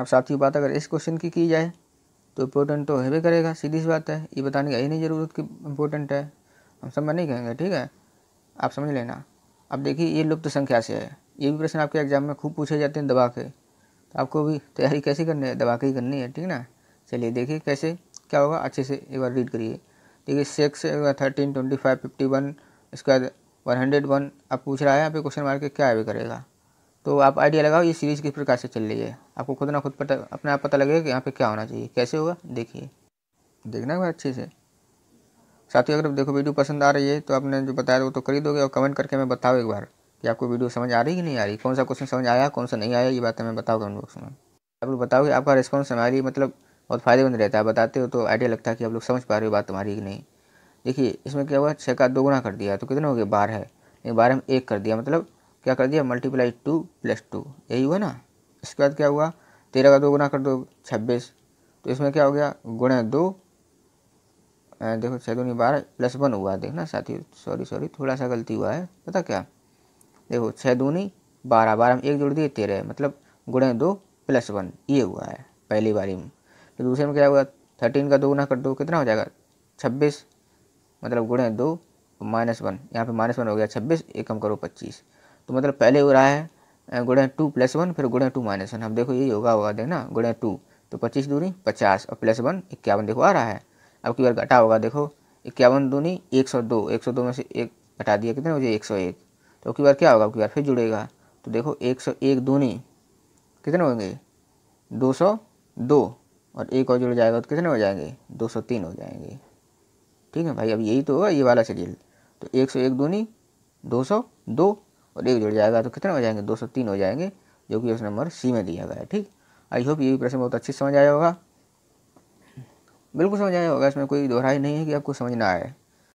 अब साथ ही बात अगर इस क्वेश्चन की की जाए तो इम्पोर्टेंट तो है भी करेगा सीधी सी बात है ये बताने की यही नहीं ज़रूरत कि इम्पोर्टेंट है हम समझ नहीं कहेंगे ठीक है आप समझ लेना अब देखिए ये लुप्त संख्या से है ये भी प्रश्न आपके एग्जाम में खूब पूछे जाते हैं दबा के तो आपको भी तैयारी कैसे करनी है दबा के ही करनी है ठीक ना चलिए देखिए कैसे क्या होगा अच्छे से एक बार रीड करिए देखिए six thirteen twenty five fifty one इसके बाद वन हंड्रेड वन अब पूछ रहा है यहाँ पे क्वेश्चन मार्क क्या भी करेगा तो आप आइडिया लगाओ ये सीरीज़ किस प्रकार से चल रही है आपको खुद ना खुद पता अपने आप पता लगेगा कि यहाँ पे क्या होना चाहिए कैसे होगा देखिए देखना है अच्छे से साथ ही अगर देखो वीडियो पसंद आ रही है तो आपने जो बताया वो तो करी दोगे और कमेंट करके मैं बताओ एक बार कि आपको वीडियो समझ आ रही कि नहीं आ रही कौन सा क्वेश्चन समझ आया कौन सा नहीं आया ये बात हमें बताओ कमेंट बॉक्स में आप लोग बताओगे आपका रिस्पॉन्स हमारी मतलब बहुत फ़ायदेमंद रहता है बताते हो तो आइडिया लगता है कि आप लोग समझ पा रहे हो बात तुम्हारी कि नहीं देखिए इसमें क्या हुआ छः का दोगुना कर दिया तो कितना हो गया बारह है नहीं बारह में एक कर दिया मतलब क्या कर दिया मल्टीप्लाई टू प्लस टू यही हुआ ना इसके बाद क्या हुआ तेरह का दो गुना कर दो छब्बीस तो इसमें क्या हो गया गुण दो देखो छः दूनी बारह प्लस वन हुआ देखना साथी सॉरी सॉरी थोड़ा सा गलती हुआ है पता क्या देखो छः दूनी बारह बारह में एक जोड़ दिए तेरह मतलब गुण दो प्लस वन ये हुआ है पहली बारी में तो दूसरे में क्या हुआ थर्टीन का दो गुना कर दो कितना हो जाएगा छब्बीस मतलब गुणे दो माइनस वन यहाँ पे माइनस वन हो गया छब्बीस एक कम करो पच्चीस तो मतलब पहले हो रहा है गुड़े टू प्लस वन फिर गुड़े टू माइनस वन अब देखो यही होगा होगा देखना गुड़े टू तो पच्चीस दूनी पचास और प्लस वन इक्यावन देखो आ रहा है अब की बार घटा होगा देखो इक्यावन दूनी एक सौ दो एक सौ दो में से एक घटा दिया कितने मुझे एक सौ एक तो की बार क्या होगा अब की बार फिर जुड़ेगा तो देखो एक सौ एक दूनी कितने होंगे दो सौ दो और एक और जुड़ जाएगा तो कितने हो जाएंगे दो सौ तीन हो जाएंगे ठीक है भाई अब यही तो होगा ये वाला शेड्यूल तो एक सौ एक दूनी दो सौ दो और एक जुड़ जाएगा तो कितने हो जाएंगे दो सौ तीन हो जाएंगे जो कि उस नंबर सी में दिया गया है ठीक आई होप ये भी प्रश्न बहुत अच्छे समझ आया होगा बिल्कुल समझ आया होगा इसमें कोई दोहराई नहीं है कि आपको समझ ना आए